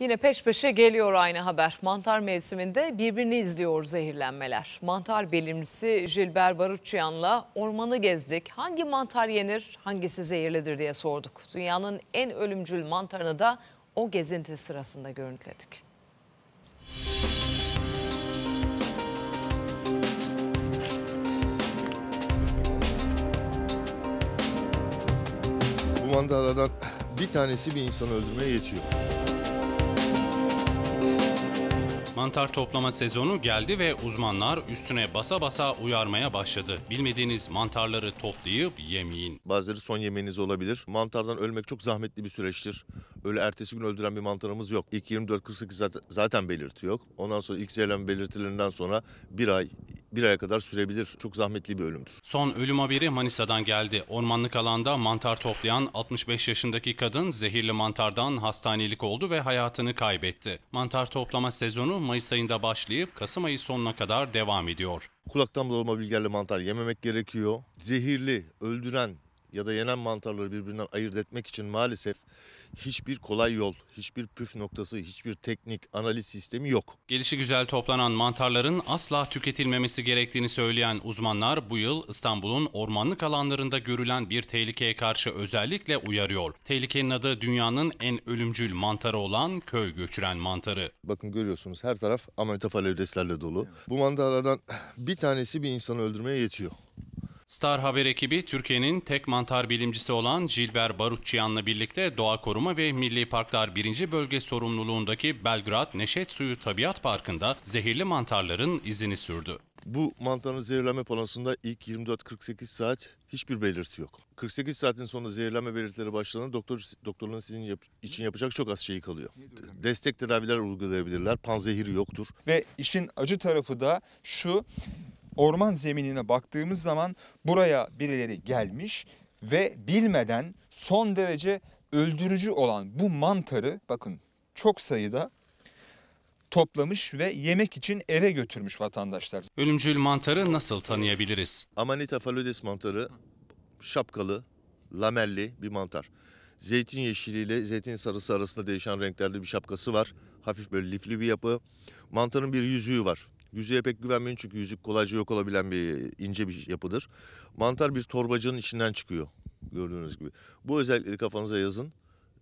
Yine peş peşe geliyor aynı haber. Mantar mevsiminde birbirini izliyor zehirlenmeler. Mantar bilimcisi Jilber Barutçuyan'la ormanı gezdik. Hangi mantar yenir, hangisi zehirlidir diye sorduk. Dünyanın en ölümcül mantarını da o gezinti sırasında görüntüledik. Bu mantarlardan bir tanesi bir insanı öldürmeye yetiyor. Mantar toplama sezonu geldi ve uzmanlar üstüne basa basa uyarmaya başladı. Bilmediğiniz mantarları toplayıp yemeyin. Bazıları son yemeğiniz olabilir. Mantardan ölmek çok zahmetli bir süreçtir. Öyle ertesi gün öldüren bir mantarımız yok. İlk 24-48 zaten, zaten belirti yok. Ondan sonra ilk zehirlenme belirtilerinden sonra bir ay bir aya kadar sürebilir. Çok zahmetli bir ölümdür. Son ölüm haberi Manisa'dan geldi. Ormanlık alanda mantar toplayan 65 yaşındaki kadın zehirli mantardan hastanelik oldu ve hayatını kaybetti. Mantar toplama sezonu Mayıs ayında başlayıp Kasım ayı sonuna kadar devam ediyor. Kulaktan dolma bilgerli mantar yememek gerekiyor. Zehirli, öldüren ya da yenen mantarları birbirinden ayırt etmek için maalesef hiçbir kolay yol, hiçbir püf noktası, hiçbir teknik analiz sistemi yok. Gelişi güzel toplanan mantarların asla tüketilmemesi gerektiğini söyleyen uzmanlar bu yıl İstanbul'un ormanlık alanlarında görülen bir tehlikeye karşı özellikle uyarıyor. Tehlikenin adı dünyanın en ölümcül mantarı olan köy göçüren mantarı. Bakın görüyorsunuz her taraf ametabal dolu. Bu mantarlardan bir tanesi bir insanı öldürmeye yetiyor. Star Haber ekibi Türkiye'nin tek mantar bilimcisi olan Gilbert Barutçıyan'la birlikte Doğa Koruma ve Milli Parklar 1. Bölge Sorumluluğundaki Belgrad Neşet Suyu Tabiat Parkı'nda zehirli mantarların izini sürdü. Bu mantarın zehirlenme panosunda ilk 24-48 saat hiçbir belirti yok. 48 saatin sonunda zehirlenme belirtileri başlanır. Doktor, doktorların sizin yap, için yapacak çok az şey kalıyor. Destek tedaviler uygulayabilirler. Panzehiri yoktur. Ve işin acı tarafı da şu orman zeminine baktığımız zaman buraya birileri gelmiş ve bilmeden son derece öldürücü olan bu mantarı bakın çok sayıda toplamış ve yemek için eve götürmüş vatandaşlar. Ölümcül mantarı nasıl tanıyabiliriz? Amanita phalloides mantarı şapkalı, lamelli bir mantar. Zeytin yeşiliyle zeytin sarısı arasında değişen renklerde bir şapkası var. Hafif böyle lifli bir yapı. Mantarın bir yüzüğü var. Yüzüğe pek güvenmeyin çünkü yüzük kolayca yok olabilen bir ince bir yapıdır. Mantar bir torbacının içinden çıkıyor gördüğünüz gibi. Bu özellikleri kafanıza yazın.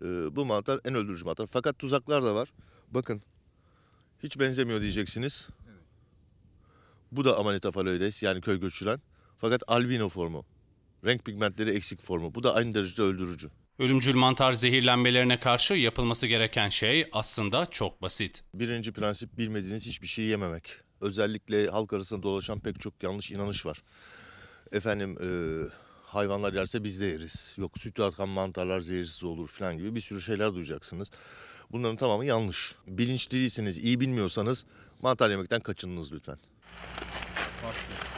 Ee, bu mantar en öldürücü mantar. Fakat tuzaklar da var. Bakın hiç benzemiyor diyeceksiniz. Bu da Amanita phalloides yani köy göçüren. Fakat albino formu. Renk pigmentleri eksik formu. Bu da aynı derecede öldürücü. Ölümcül mantar zehirlenmelerine karşı yapılması gereken şey aslında çok basit. Birinci prensip bilmediğiniz hiçbir şeyi yememek özellikle halk arasında dolaşan pek çok yanlış inanış var. Efendim e, hayvanlar yerse biz de yeriz. Yok sütü atkan mantarlar zehirsiz olur falan gibi bir sürü şeyler duyacaksınız. Bunların tamamı yanlış. Bilinçli değilsiniz, iyi bilmiyorsanız mantar yemekten kaçınınız lütfen. Başka.